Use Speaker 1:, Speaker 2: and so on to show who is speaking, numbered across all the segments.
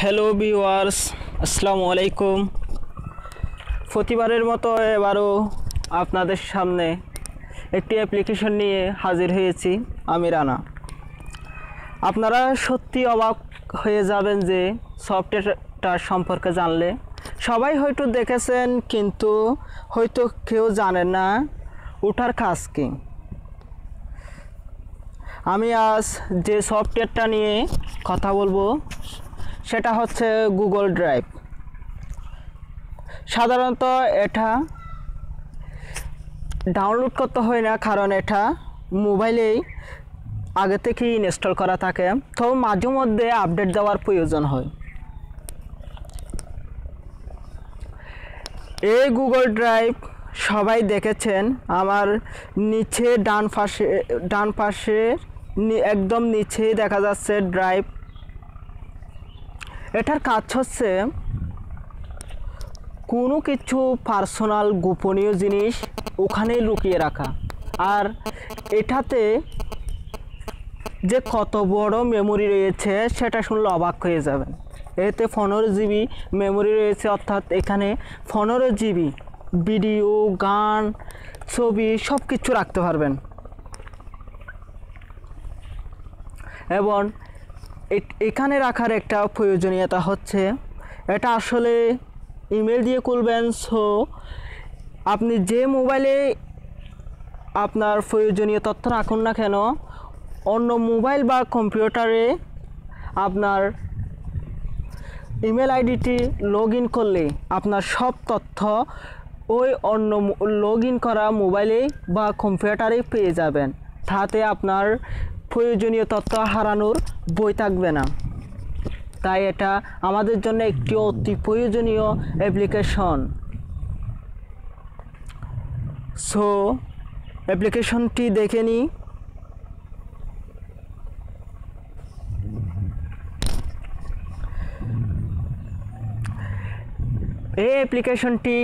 Speaker 1: hello বিওয়ার্স আসসালামু আলাইকুম প্রতিবারের মতো এবারও আপনাদের সামনে একটি অ্যাপ্লিকেশন নিয়ে হাজির হয়েছি আমি রানা আপনারা সত্যি অবাক হয়ে যাবেন যে সফটওয়্যারটার সম্পর্কে জানলে সবাই হয়তো দেখেছেন কিন্তু হয়তো কেউ জানে না ওঠার কাজ কি আমি আজ যে সফটওয়্যারটা নিয়ে কথা বলবো সেটা হচ্ছে গুগল ড্রাইভ সাধারণত এটা ডাউনলোড করতে হয় না কারণ এটা মোবাইলেই আগে থেকেই ইনস্টল করা থাকে তো মাঝে মধ্যে আপডেট দেওয়ার প্রয়োজন হয় এই গুগল ড্রাইভ সবাই দেখেছেন আমার নিচে ডান পাশে ডান পাশে একদম নিচেই দেখা যাচ্ছে ড্রাইভ এটার কাজ হচ্ছে কোনো কিছু পার্সোনাল গোপনীয় জিনিস ওখানেই লুকিয়ে রাখা আর এটাতে যে কত বড় মেমোরি রয়েছে সেটা শুনলে অবাক হয়ে যাবেন এতে পনেরো জিবি মেমোরি রয়েছে অর্থাৎ এখানে পনেরো জিবি ভিডিও গান ছবি সব কিছু রাখতে পারবেন এবং এখানে রাখার একটা প্রয়োজনীয়তা হচ্ছে এটা আসলে ইমেল দিয়ে করবেন সো আপনি যে মোবাইলে আপনার প্রয়োজনীয় তথ্য রাখুন না কেন অন্য মোবাইল বা কম্পিউটারে আপনার ইমেল আইডিটি লগ ইন করলে আপনার সব তথ্য ওই অন্য লগ ইন করা মোবাইলে বা কম্পিউটারে পেয়ে যাবেন তাতে আপনার প্রয়োজনীয় তথ্য হারানোর বই থাকবে না তাই এটা আমাদের জন্য একটি অতি প্রয়োজনীয় অ্যাপ্লিকেশন সো অ্যাপ্লিকেশনটি দেখে নিই এই অ্যাপ্লিকেশনটি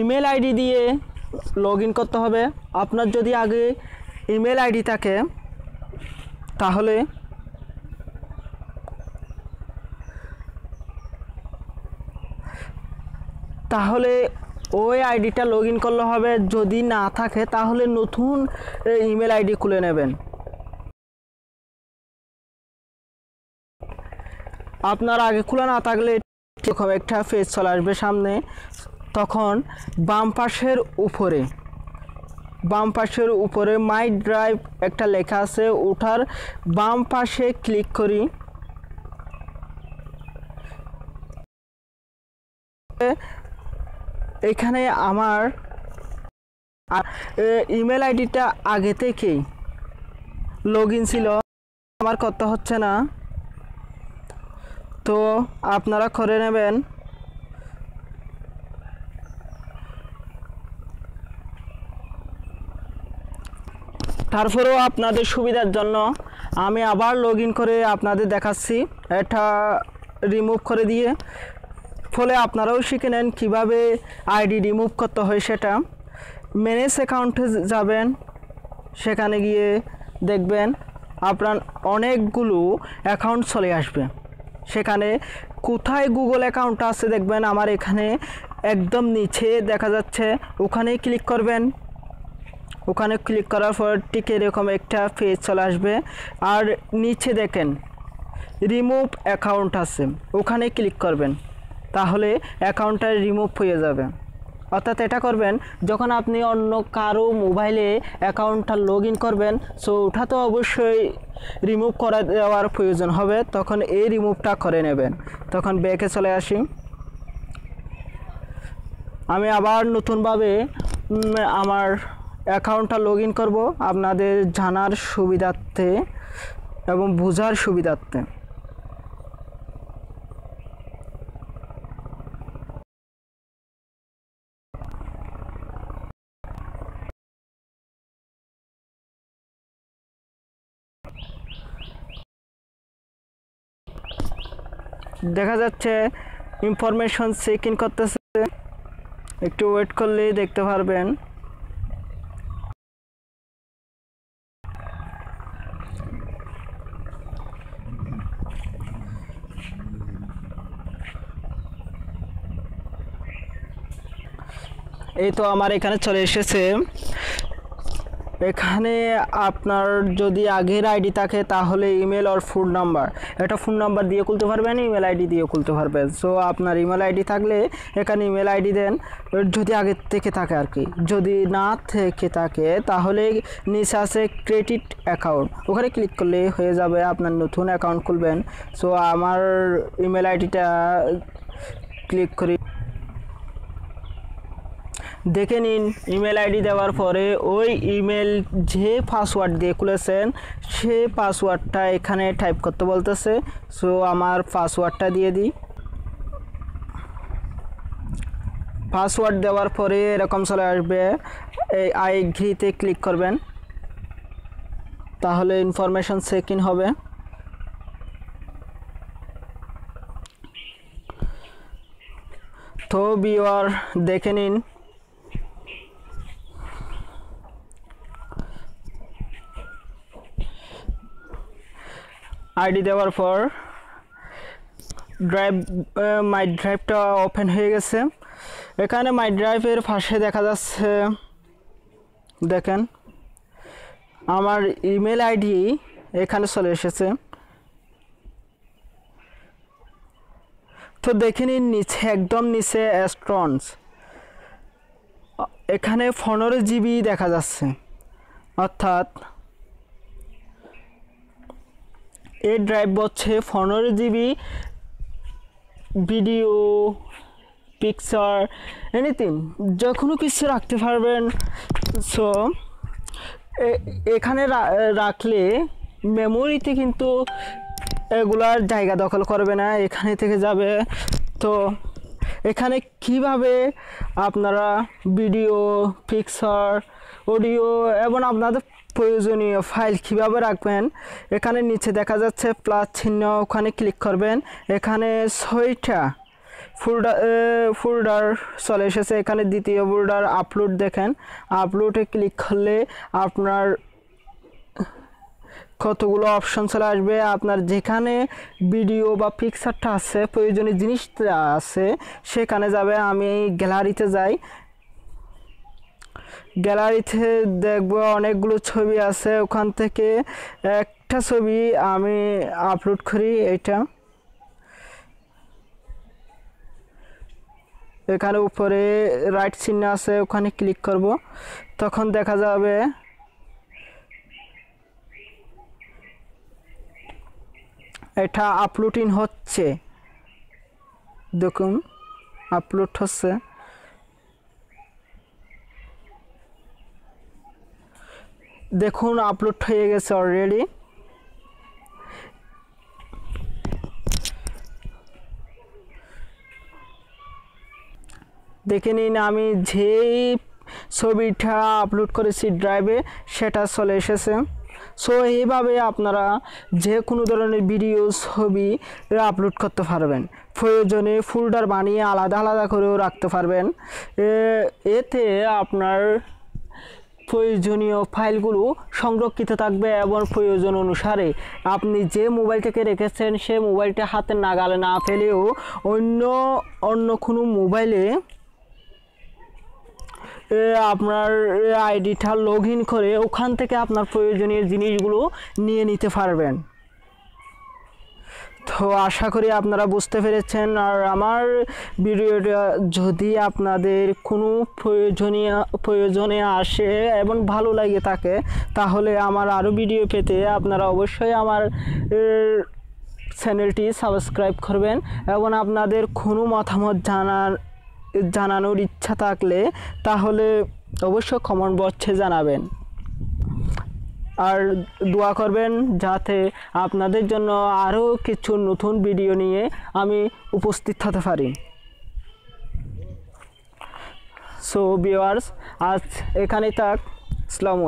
Speaker 1: ইমেল আইডি দিয়ে লগ করতে হবে আপনার যদি আগে ইমেল আইডি থাকে তাহলে তাহলে ওই আইডিটা লগ ইন করলে হবে যদি না থাকে তাহলে নতুন ইমেল আইডি খুলে নেবেন আপনার আগে খোলা না থাকলে হবে একটা ফেজ চলে আসবে সামনে তখন বাম পাশের উপরে বাম পাশের উপরে মাই ড্রাইভ একটা লেখা আছে ওঠার বাম পাশে ক্লিক করি এখানে আমার ইমেল আইডিটা আগে থেকেই লগ ছিল আমার করতে হচ্ছে না তো আপনারা করে নেবেন তারপরেও আপনাদের সুবিধার জন্য আমি আবার লগ করে আপনাদের দেখাচ্ছি এটা রিমুভ করে দিয়ে ফলে আপনারাও শিখে নেন কীভাবে আইডি রিমুভ করতে হয় সেটা ম্যানেজ অ্যাকাউন্টে যাবেন সেখানে গিয়ে দেখবেন আপনার অনেকগুলো অ্যাকাউন্ট চলে আসবে সেখানে কোথায় গুগল অ্যাকাউন্ট আছে দেখবেন আমার এখানে একদম নিচে দেখা যাচ্ছে ওখানেই ক্লিক করবেন ওখানে ক্লিক করার পর ঠিক এরকম একটা পেজ চলে আসবে আর নিচে দেখেন রিমুভ অ্যাকাউন্ট আছে ওখানে ক্লিক করবেন তাহলে অ্যাকাউন্টটা রিমুভ হয়ে যাবে অর্থাৎ এটা করবেন যখন আপনি অন্য কারো মোবাইলে অ্যাকাউন্টটা লগ করবেন সো ওটা তো অবশ্যই রিমুভ করা দেওয়ার প্রয়োজন হবে তখন এই রিমুভটা করে নেবেন তখন ব্যাকে চলে আসি আমি আবার নতুনভাবে আমার অ্যাকাউন্টটা লগ ইন করবো আপনাদের জানার সুবিধার্থে এবং বোঝার সুবিধার্থে দেখা যাচ্ছে ইনফরমেশন চেক ইন করতেছে একটু ওয়েট করলেই দেখতে পারবেন এই তো আমার এখানে চলে এসেছে এখানে আপনার যদি আগের আইডি থাকে তাহলে ইমেল আর ফোন নাম্বার এটা ফোন নাম্বার দিয়ে খুলতে পারবেন ইমেল আইডি দিয়ে খুলতে পারবেন সো আপনার ইমেল আইডি থাকলে এখানে ইমেল আইডি দেন যদি আগের থেকে থাকে আর কি যদি না থেকে থাকে তাহলে নিচে আছে ক্রেডিট অ্যাকাউন্ট ওখানে ক্লিক করলে হয়ে যাবে আপনার নতুন অ্যাকাউন্ট খুলবেন সো আমার ইমেল আইডিটা ক্লিক করি দেখে নিন ইমেল আইডি দেওয়ার পরে ওই ইমেল যে পাসওয়ার্ড দিয়ে খুলেছেন সে পাসওয়ার্ডটা এখানে টাইপ করতে বলতেছে সো আমার পাসওয়ার্ডটা দিয়ে দিই পাসওয়ার্ড দেওয়ার পরে এরকম চলে আসবে এই আই ঘিতে ক্লিক করবেন তাহলে ইনফরমেশন চেক ইন হবে তো বিওয়ার দেখে নিন আইডি দেওয়ার পর ড্রাইভ মাই ড্রাইভটা ওপেন হয়ে গেছে এখানে মাই ড্রাইভের পাশে দেখা যাচ্ছে দেখেন আমার ইমেল আইডি এখানে চলে এসেছে তো দেখে নিন নিচে একদম নিচে অ্যাস্ট্রনস এখানে পনেরো জিবি দেখা যাচ্ছে অর্থাৎ এর ড্রাইভ হচ্ছে পনেরো জিবি ভিডিও পিকচার এনিথিং যে কোনো কিছু রাখতে পারবেন সো এখানে রাখলে মেমোরিতে কিন্তু এগুলার জায়গা দখল করবে না এখানে থেকে যাবে তো এখানে কিভাবে আপনারা ভিডিও পিকচার অডিও এবং আপনাদের প্রয়োজনীয় ফাইল কিভাবে রাখবেন এখানে নিচে দেখা যাচ্ছে প্লাস চিহ্ন ওখানে ক্লিক করবেন এখানে ছয়টা ফোল্ডার ফোল্ডার চলে এসেছে এখানে দ্বিতীয় ফোল্ডার আপলোড দেখেন আপলোডে ক্লিক করলে আপনার কতগুলো অপশন চলে আসবে আপনার যেখানে ভিডিও বা পিকচারটা আছে প্রয়োজনীয় জিনিসটা আছে সেখানে যাবে আমি গ্যালারিতে যাই গ্যালারিতে দেখব অনেকগুলো ছবি আছে ওখান থেকে একটা ছবি আমি আপলোড করি এটা এখানে উপরে রাইট চিহ্ন আছে ওখানে ক্লিক করব তখন দেখা যাবে এটা আপলোডিং হচ্ছে দেখুন আপলোড হচ্ছে দেখুন আপলোড হয়ে গেছে অলরেডি দেখে নিন আমি যেই ছবিটা আপলোড করেছি ড্রাইভে সেটা চলে এসেছে সো এইভাবে আপনারা যে কোনো ধরনের ভিডিও ছবি আপলোড করতে পারবেন প্রয়োজনে ফোল্ডার বানিয়ে আলাদা আলাদা করেও রাখতে পারবেন এতে আপনার প্রয়োজনীয় ফাইলগুলো সংরক্ষিত থাকবে এবং প্রয়োজন অনুসারে আপনি যে মোবাইল থেকে রেখেছেন সে মোবাইলটা হাতে নাগালে না ফেলেও অন্য অন্য কোনো মোবাইলে আপনার আইডিটা লগ করে ওখান থেকে আপনার প্রয়োজনীয় জিনিসগুলো নিয়ে নিতে পারবেন তো আশা করি আপনারা বুঝতে পেরেছেন আর আমার ভিডিওটা যদি আপনাদের কোনো প্রয়োজনীয় প্রয়োজনে আসে এবং ভালো লাগে থাকে তাহলে আমার আরও ভিডিও পেতে আপনারা অবশ্যই আমার চ্যানেলটি সাবস্ক্রাইব করবেন এবং আপনাদের কোনো মতামত জানার জানানোর ইচ্ছা থাকলে তাহলে অবশ্য কমেন্ট বক্সে জানাবেন আর দোয়া করবেন যাতে আপনাদের জন্য আরও কিছু নতুন ভিডিও নিয়ে আমি উপস্থিত হতে পারি সো বিওয়ার্স আজ এখানেই থাক আসসালামু